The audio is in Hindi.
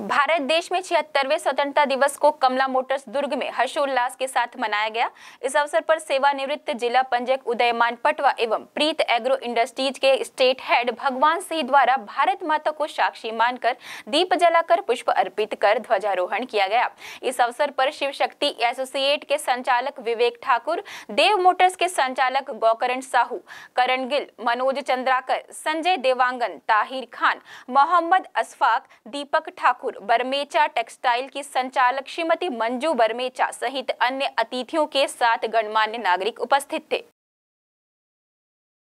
भारत देश में छिहत्तरवे स्वतंत्रता दिवस को कमला मोटर्स दुर्ग में हर्षोल्लास के साथ मनाया गया इस अवसर पर सेवानिवृत्त जिला पंजक उदयमान पटवा एवं प्रीत एग्रो इंडस्ट्रीज के स्टेट हेड भगवान सिंह द्वारा भारत माता को साक्षी मानकर दीप जलाकर पुष्प अर्पित कर ध्वजारोहण किया गया इस अवसर पर शिव शक्ति एसोसिएट के संचालक विवेक ठाकुर देव मोटर्स के संचालक गौकरण साहू करण गिल मनोज चंद्राकर संजय देवांगन ताहिर खान मोहम्मद अशफाक दीपक ठाकुर ठाकुर बर्मेचा टेक्सटाइल की संचालक श्रीमती मंजू बर्मेचा सहित अन्य अतिथियों के साथ गणमान्य नागरिक उपस्थित थे